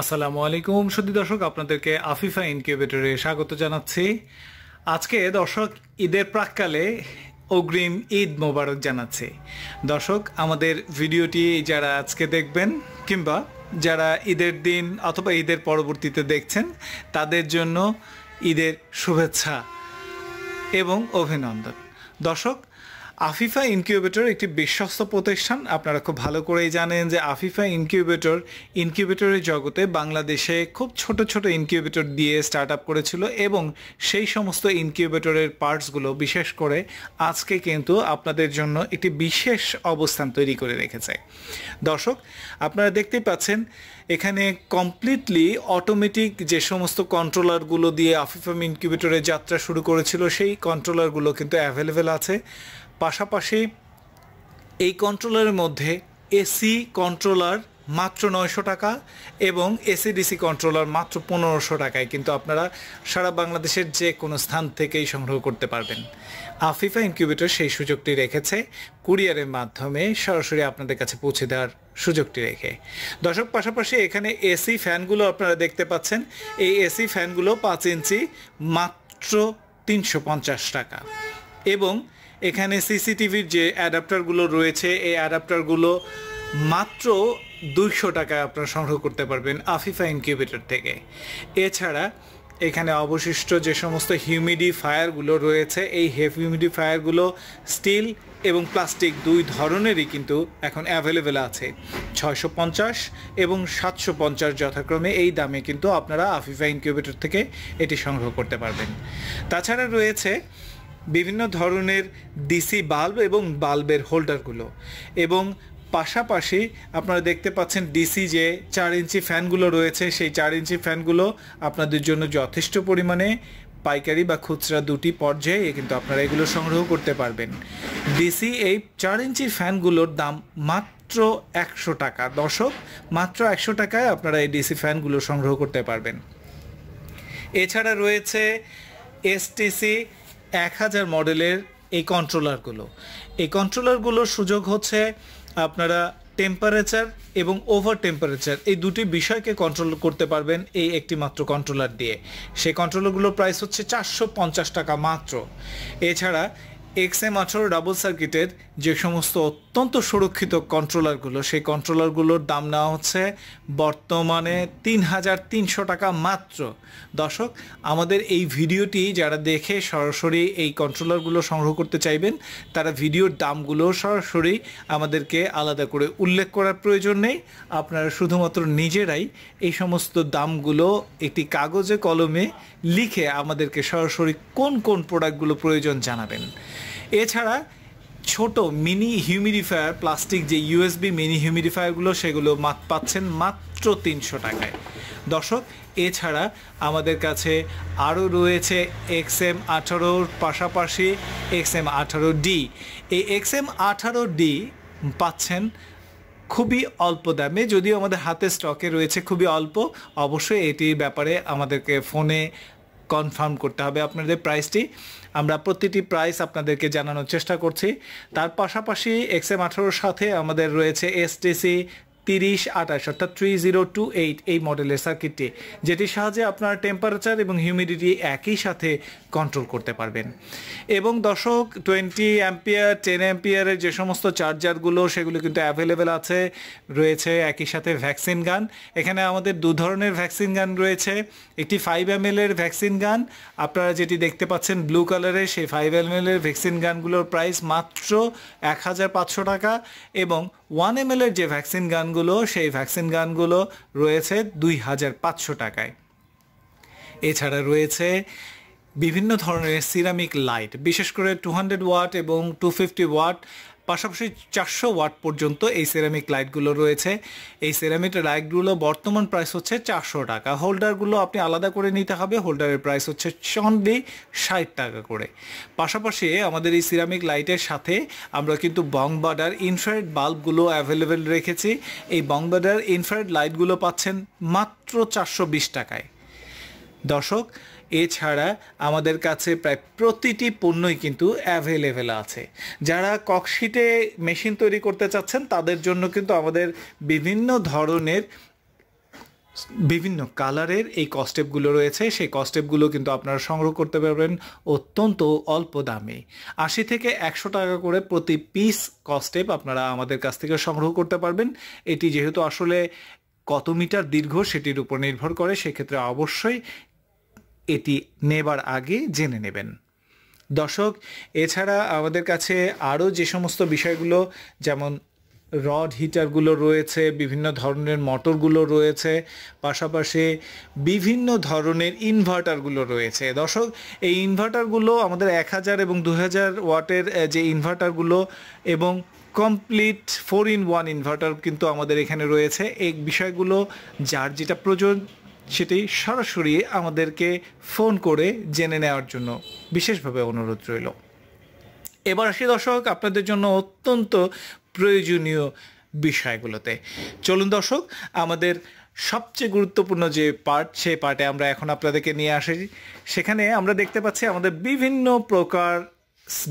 আসসালামু আলাইকুম সুদী দর্শক আপনাদেরকে আফিফা ইনকিউবেটরে স্বাগত জানাচ্ছি আজকে দর্শক ঈদের প্রাককালে অগ্রিম ঈদ মোবারক জানাচ্ছে দর্শক আমাদের ভিডিওটি যারা আজকে দেখবেন কিংবা যারা ঈদের দিন অথবা ঈদের পরবর্তীতে দেখছেন তাদের জন্য ঈদের শুভেচ্ছা এবং অভিনন্দন দর্শক আফিফা ইনকিউবেটর একটি বিশ্বস্ত প্রতিষ্ঠান আপনারা খুব ভালো করেই জানেন যে আফিফা ইনকিউবেটর ইনকিউবেটরের জগতে বাংলাদেশে খুব ছোট ছোট ইনকিউবেটর দিয়ে স্টার্ট আপ করেছিল এবং সেই সমস্ত ইনকিউবেটরের পার্টসগুলো বিশেষ করে আজকে কিন্তু আপনাদের জন্য একটি বিশেষ অবস্থান তৈরি করে রেখেছে দর্শক আপনারা দেখতে পাচ্ছেন এখানে কমপ্লিটলি অটোমেটিক যে সমস্ত কন্ট্রোলারগুলো দিয়ে আফিফা ইনকিউবেটরের যাত্রা শুরু করেছিল সেই কন্ট্রোলারগুলো কিন্তু অ্যাভেলেবেল আছে পাশাপাশি এই কন্ট্রোলারের মধ্যে এসি কন্ট্রোলার মাত্র নয়শো টাকা এবং এসি ডিসি কন্ট্রোলার মাত্র পনেরোশো টাকায় কিন্তু আপনারা সারা বাংলাদেশের যে কোনো স্থান থেকেই সংগ্রহ করতে পারবেন আফিফা ইনকিউবেটর সেই সুযোগটি রেখেছে কুরিয়ারের মাধ্যমে সরাসরি আপনাদের কাছে পৌঁছে দেওয়ার সুযোগটি রেখে দর্শক পাশাপাশি এখানে এসি ফ্যানগুলো আপনারা দেখতে পাচ্ছেন এই এসি ফ্যানগুলো পাঁচ ইঞ্চি মাত্র তিনশো টাকা এবং এখানে সিসিটিভির যে অ্যাডাপ্টারগুলো রয়েছে এই অ্যাডাপ্টারগুলো মাত্র দুইশো টাকায় আপনারা সংগ্রহ করতে পারবেন আফিফা ইনকিউবেটার থেকে এছাড়া এখানে অবশিষ্ট যে সমস্ত হিউমিডিফায়ারগুলো রয়েছে এই হিউমিডিফায়ারগুলো স্টিল এবং প্লাস্টিক দুই ধরনেরই কিন্তু এখন অ্যাভেলেবেল আছে ছয়শো পঞ্চাশ এবং সাতশো পঞ্চাশ যথাক্রমে এই দামে কিন্তু আপনারা আফিফা ইনকিউবেটার থেকে এটি সংগ্রহ করতে পারবেন তাছাড়া রয়েছে বিভিন্ন ধরনের ডিসি বাল্ব এবং বাল্বের হোল্ডারগুলো এবং পাশাপাশি আপনারা দেখতে পাচ্ছেন ডিসি যে চার ইঞ্চি ফ্যানগুলো রয়েছে সেই চার ইঞ্চি ফ্যানগুলো আপনাদের জন্য যথেষ্ট পরিমাণে পাইকারি বা খুচরা দুটি পর্যায়ে কিন্তু আপনারা এগুলো সংগ্রহ করতে পারবেন ডিসি এই চার ইঞ্চি ফ্যানগুলোর দাম মাত্র একশো টাকা দশক মাত্র একশো টাকায় আপনারা এই ডিসি ফ্যানগুলো সংগ্রহ করতে পারবেন এছাড়া রয়েছে এসটিসি এক হাজার মডেলের এই কন্ট্রোলারগুলো এই কন্ট্রোলারগুলোর সুযোগ হচ্ছে আপনারা টেম্পারেচার এবং ওভার টেম্পারেচার এই দুটি বিষয়কে কন্ট্রোল করতে পারবেন এই একটি মাত্র কন্ট্রোলার দিয়ে সেই কন্ট্রোলারগুলোর প্রাইস হচ্ছে চারশো টাকা মাত্র এছাড়া এক্স এম আঠারো ডাবল সার্কিটের যে সমস্ত অত্যন্ত সুরক্ষিত কন্ট্রোলারগুলো সেই কন্ট্রোলারগুলোর দাম নেওয়া হচ্ছে বর্তমানে তিন হাজার তিনশো টাকা মাত্র দর্শক আমাদের এই ভিডিওটি যারা দেখে সরাসরি এই কন্ট্রোলারগুলো সংগ্রহ করতে চাইবেন তারা ভিডিওর দামগুলো সরাসরি আমাদেরকে আলাদা করে উল্লেখ করার প্রয়োজন নেই আপনারা শুধুমাত্র নিজেরাই এই সমস্ত দামগুলো একটি কাগজে কলমে লিখে আমাদেরকে সরাসরি কোন কোন প্রোডাক্টগুলো প্রয়োজন জানাবেন এছাড়া ছোট মিনি হিউমিডিফায়ার প্লাস্টিক যে ইউএসবি মিনি হিউমিডিফায়ারগুলো সেগুলো মাত পাচ্ছেন মাত্র তিনশো টাকায় দর্শক এছাড়া আমাদের কাছে আরও রয়েছে এক্স এম আঠারোর পাশাপাশি এক্স এম আঠারো ডি এই এক্স এম আঠারো ডি পাচ্ছেন খুবই অল্প দামে যদিও আমাদের হাতে স্টকে রয়েছে খুবই অল্প অবশ্যই এটির ব্যাপারে আমাদেরকে ফোনে কনফার্ম করতে হবে আপনাদের প্রাইসটি আমরা প্রতিটি প্রাইস আপনাদেরকে জানানোর চেষ্টা করছি তার পাশাপাশি এক্স এম আঠারোর সাথে আমাদের রয়েছে এসটিসি তিরিশ আঠাশ অর্থাৎ থ্রি জিরো টু এইট এই মডেলের সার্কিটটি যেটির সাহায্যে আপনার টেম্পারেচার এবং হিউমিডিটি একই সাথে কন্ট্রোল করতে পারবেন এবং দশক টোয়েন্টি অ্যাম্পিয়ার টেন অ্যাম্পিয়ারের যে সমস্ত চার্জারগুলো সেগুলো কিন্তু অ্যাভেলেবেল আছে রয়েছে একই সাথে ভ্যাকসিন গান এখানে আমাদের দু ধরনের ভ্যাকসিন গান রয়েছে একটি ফাইভ এম এর ভ্যাকসিন গান আপনারা যেটি দেখতে পাচ্ছেন ব্লু কালারের সেই ফাইভ এম এর ভ্যাকসিন গানগুলোর প্রাইস মাত্র এক হাজার পাঁচশো টাকা এবং ওয়ান এম এর যে ভ্যাকসিন গানগুলো সেই ভ্যাকসিন গানগুলো রয়েছে দুই হাজার পাঁচশো টাকায় এছাড়া রয়েছে বিভিন্ন ধরনের সিরামিক লাইট বিশেষ করে টু হান্ড্রেড ওয়াট এবং টু ফিফটি ওয়াট পাশাপাশি চারশো ওয়াট পর্যন্ত এই সিরামিক লাইটগুলো রয়েছে এই সিরামিক লাইটগুলো বর্তমান প্রাইস হচ্ছে চারশো টাকা হোল্ডারগুলো আপনি আলাদা করে নিতে হবে হোল্ডারের প্রাইস হচ্ছে সন্ডি ষাট টাকা করে পাশাপাশি আমাদের এই সিরামিক লাইটের সাথে আমরা কিন্তু বংবাডার ইনফ্রারেড বাল্বগুলো অ্যাভেলেবেল রেখেছি এই বংবাডার ইনফ্রারেড লাইটগুলো পাচ্ছেন মাত্র চারশো বিশ টাকায় দর্শক এছাড়া আমাদের কাছে প্রায় প্রতিটি পণ্যই কিন্তু অ্যাভেলেবেল আছে যারা ককশিটে মেশিন তৈরি করতে চাচ্ছেন তাদের জন্য কিন্তু আমাদের বিভিন্ন ধরনের বিভিন্ন কালারের এই কস্টেপগুলো রয়েছে সেই কস্টেপগুলো কিন্তু আপনারা সংগ্রহ করতে পারবেন অত্যন্ত অল্প দামে আশি থেকে একশো টাকা করে প্রতি পিস কস্টেপ আপনারা আমাদের কাছ থেকে সংগ্রহ করতে পারবেন এটি যেহেতু আসলে কত মিটার দীর্ঘ সেটির উপর নির্ভর করে সেক্ষেত্রে অবশ্যই এটি নেবার আগে জেনে নেবেন দর্শক এছাড়া আমাদের কাছে আরও যে সমস্ত বিষয়গুলো যেমন রড হিটারগুলো রয়েছে বিভিন্ন ধরনের মোটরগুলো রয়েছে পাশাপাশি বিভিন্ন ধরনের ইনভার্টারগুলো রয়েছে দর্শক এই ইনভার্টারগুলো আমাদের এক হাজার এবং দু হাজার ওয়াটের যে ইনভার্টারগুলো এবং complete four in one inverter কিন্তু আমাদের এখানে রয়েছে এই বিষয়গুলো যার যেটা প্রয়োজন সেটি সরাসরি আমাদেরকে ফোন করে জেনে নেওয়ার জন্য বিশেষভাবে অনুরোধ রইল এবার আসি দর্শক আপনাদের জন্য অত্যন্ত প্রয়োজনীয় বিষয়গুলোতে চলুন দর্শক আমাদের সবচেয়ে গুরুত্বপূর্ণ যে পার্ট সেই পার্টে আমরা এখন আপনাদেরকে নিয়ে আসি সেখানে আমরা দেখতে পাচ্ছি আমাদের বিভিন্ন প্রকার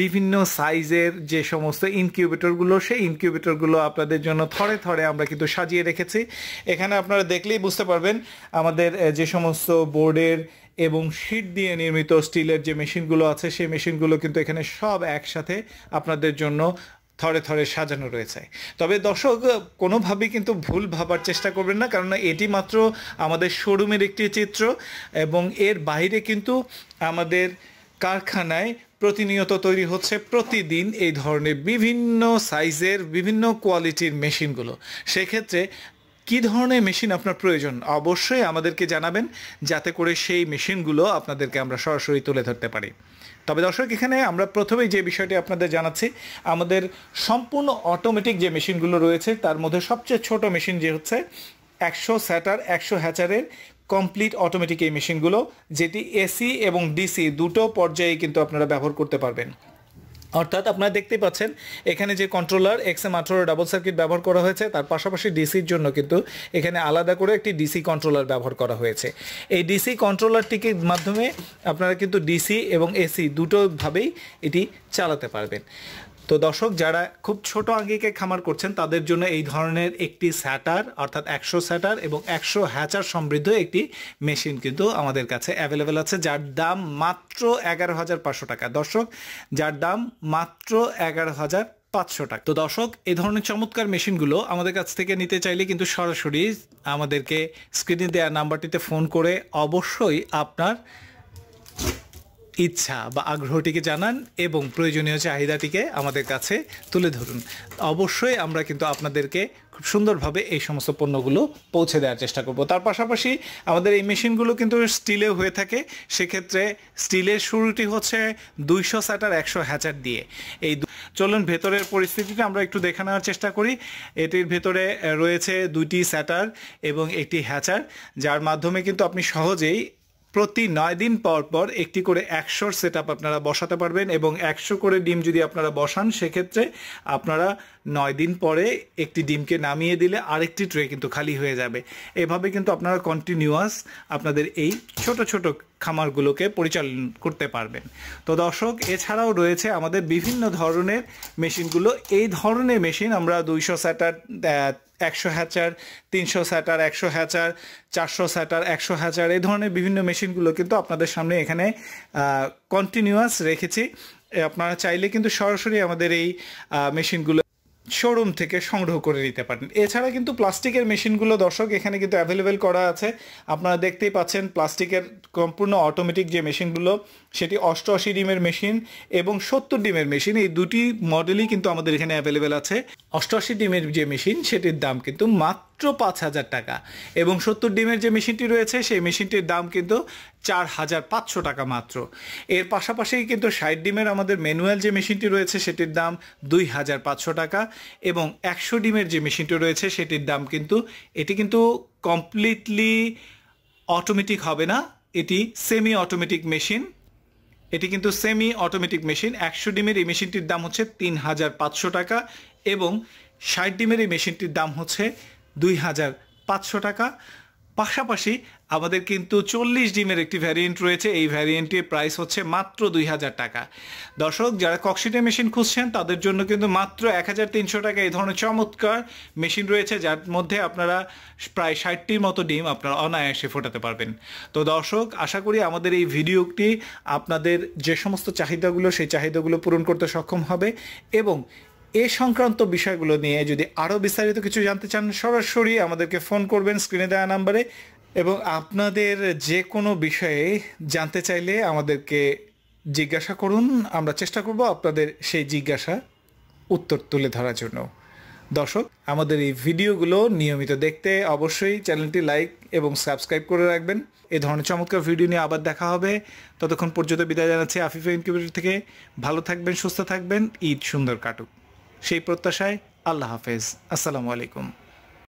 বিভিন্ন সাইজের যে সমস্ত ইনকিউবেটরগুলো সেই ইনকিউবেটরগুলো আপনাদের জন্য থরে থরে আমরা কিন্তু সাজিয়ে রেখেছি এখানে আপনারা দেখলেই বুঝতে পারবেন আমাদের যে সমস্ত বোর্ডের এবং শিট দিয়ে নির্মিত স্টিলের যে মেশিনগুলো আছে সেই মেশিনগুলো কিন্তু এখানে সব একসাথে আপনাদের জন্য থরে থরে সাজানো রয়েছে তবে দর্শক কোনোভাবেই কিন্তু ভুল ভাবার চেষ্টা করবেন না কারণ এটি মাত্র আমাদের শোরুমের একটি চিত্র এবং এর বাইরে কিন্তু আমাদের কারখানায় প্রতিনিয়ত তৈরি হচ্ছে প্রতিদিন এই ধরনের বিভিন্ন সাইজের বিভিন্ন কোয়ালিটির মেশিনগুলো সেক্ষেত্রে কি ধরনের মেশিন আপনার প্রয়োজন অবশ্যই আমাদেরকে জানাবেন যাতে করে সেই মেশিনগুলো আপনাদেরকে আমরা সরাসরি তুলে ধরতে পারি তবে দর্শক এখানে আমরা প্রথমেই যে বিষয়টি আপনাদের জানাচ্ছি আমাদের সম্পূর্ণ অটোমেটিক যে মেশিনগুলো রয়েছে তার মধ্যে সবচেয়ে ছোট মেশিন যে হচ্ছে একশো স্যাটার একশো হ্যাচারের কমপ্লিট অটোমেটিক এই মেশিনগুলো যেটি এসি এবং ডিসি দুটো পর্যায়ে কিন্তু আপনারা ব্যবহার করতে পারবেন অর্থাৎ আপনারা দেখতেই পাচ্ছেন এখানে যে কন্ট্রোলার এক্সএম আঠারো ডাবল সার্কিট ব্যবহার করা হয়েছে তার পাশাপাশি ডিসির জন্য কিন্তু এখানে আলাদা করে একটি ডিসি কন্ট্রোলার ব্যবহার করা হয়েছে এই ডিসি কন্ট্রোলারটিকে মাধ্যমে আপনারা কিন্তু ডিসি এবং এসি দুটোভাবেই এটি চালাতে পারবেন তো দর্শক যারা খুব ছোট আঙ্গিকে খামার করছেন তাদের জন্য এই ধরনের একটি স্যাটার অর্থাৎ একশো স্যাটার এবং একশো হ্যাচার সমৃদ্ধ একটি মেশিন কিন্তু আমাদের কাছে অ্যাভেলেবেল আছে যার দাম মাত্র এগারো হাজার পাঁচশো টাকা দর্শক যার দাম মাত্র এগারো হাজার পাঁচশো টাকা তো দর্শক এ ধরনের চমৎকার মেশিনগুলো আমাদের কাছ থেকে নিতে চাইলে কিন্তু সরাসরি আমাদেরকে স্ক্রিনে দেওয়া নাম্বারটিতে ফোন করে অবশ্যই আপনার ইচ্ছা বা আগ্রহটিকে জানান এবং প্রয়োজনীয় চাহিদাটিকে আমাদের কাছে তুলে ধরুন অবশ্যই আমরা কিন্তু আপনাদেরকে খুব সুন্দরভাবে এই সমস্ত পণ্যগুলো পৌঁছে দেওয়ার চেষ্টা করব তার পাশাপাশি আমাদের এই মেশিনগুলো কিন্তু স্টিলে হয়ে থাকে সেক্ষেত্রে স্টিলের শুরুটি হচ্ছে দুইশো স্যাটার একশো হ্যাচার দিয়ে এই চলুন ভেতরের পরিস্থিতিটা আমরা একটু দেখে নেওয়ার চেষ্টা করি এটির ভেতরে রয়েছে দুইটি স্যাটার এবং একটি হ্যাচার যার মাধ্যমে কিন্তু আপনি সহজেই প্রতি নয় দিন পর পর একটি করে একশোর সেট আপনারা বসাতে পারবেন এবং একশো করে ডিম যদি আপনারা বসান সেক্ষেত্রে আপনারা নয় দিন পরে একটি ডিমকে নামিয়ে দিলে আরেকটি ট্রে কিন্তু খালি হয়ে যাবে এভাবে কিন্তু আপনারা কন্টিনিউয়াস আপনাদের এই ছোট ছোট খামারগুলোকে পরিচালন করতে পারবেন তো দর্শক এছাড়াও রয়েছে আমাদের বিভিন্ন ধরনের মেশিনগুলো এই ধরনের মেশিন আমরা দুইশো স্যাটার একশো হ্যাচার তিনশো স্যাটার একশো হ্যাচার চারশো স্যাটার একশো হ্যাচার এই ধরনের বিভিন্ন মেশিনগুলো কিন্তু আপনাদের সামনে এখানে কন্টিনিউয়াস রেখেছি আপনারা চাইলে কিন্তু সরাসরি আমাদের এই মেশিনগুলো শোরুম থেকে সংগ্রহ করে নিতে পারেন এছাড়া কিন্তু প্লাস্টিকের মেশিনগুলো দর্শক এখানে কিন্তু অ্যাভেলেবেল করা আছে আপনারা দেখতেই পাচ্ছেন প্লাস্টিকের সম্পূর্ণ অটোমেটিক যে মেশিনগুলো সেটি অষ্টআশি ডিমের মেশিন এবং সত্তর ডিমের মেশিন এই দুটি মডেলই কিন্তু আমাদের এখানে অ্যাভেলেবেল আছে অষ্টআশি ডিমের যে মেশিন সেটির দাম কিন্তু মাত্র মাত্র পাঁচ হাজার টাকা এবং সত্তর ডিমের যে মেশিনটি রয়েছে সেই মেশিনটির দাম কিন্তু চার হাজার পাঁচশো টাকা মাত্র এর পাশাপাশি কিন্তু ষাট ডিমের আমাদের ম্যানুয়াল যে মেশিনটি রয়েছে সেটির দাম দুই হাজার পাঁচশো টাকা এবং একশো ডিমের যে মেশিনটি রয়েছে সেটির দাম কিন্তু এটি কিন্তু কমপ্লিটলি অটোমেটিক হবে না এটি সেমি অটোমেটিক মেশিন এটি কিন্তু সেমি অটোমেটিক মেশিন একশো ডিমের এই মেশিনটির দাম হচ্ছে তিন হাজার পাঁচশো টাকা এবং ষাট ডিমের এই মেশিনটির দাম হচ্ছে দুই হাজার পাঁচশো টাকা পাশাপাশি আমাদের কিন্তু চল্লিশ ডিমের একটি ভ্যারিয়েন্ট রয়েছে এই ভ্যারিয়েন্টটির প্রাইস হচ্ছে মাত্র দুই হাজার টাকা দর্শক যারা কক্সিটে মেশিন খুঁজছেন তাদের জন্য কিন্তু মাত্র এক হাজার তিনশো টাকা এই ধরনের চমৎকার মেশিন রয়েছে যার মধ্যে আপনারা প্রায় ষাটটির মতো ডিম আপনারা অনায়াসে ফোটাতে পারবেন তো দর্শক আশা করি আমাদের এই ভিডিওটি আপনাদের যে সমস্ত চাহিদাগুলো সেই চাহিদাগুলো পূরণ করতে সক্ষম হবে এবং এ সংক্রান্ত বিষয়গুলো নিয়ে যদি আরও বিস্তারিত কিছু জানতে চান সরাসরি আমাদেরকে ফোন করবেন স্ক্রিনে দেওয়া নাম্বারে এবং আপনাদের যে কোনো বিষয়ে জানতে চাইলে আমাদেরকে জিজ্ঞাসা করুন আমরা চেষ্টা করব আপনাদের সেই জিজ্ঞাসা উত্তর তুলে ধরার জন্য দর্শক আমাদের এই ভিডিওগুলো নিয়মিত দেখতে অবশ্যই চ্যানেলটি লাইক এবং সাবস্ক্রাইব করে রাখবেন এ ধরনের চমৎকার ভিডিও নিয়ে আবার দেখা হবে ততক্ষণ পর্যন্ত বিদায় জানাচ্ছি আফিফা ইনকিউবেটর থেকে ভালো থাকবেন সুস্থ থাকবেন ঈদ সুন্দর কাটুক সেই প্রত্যাশায় আল্লাহ হাফেজ আসসালামু আলাইকুম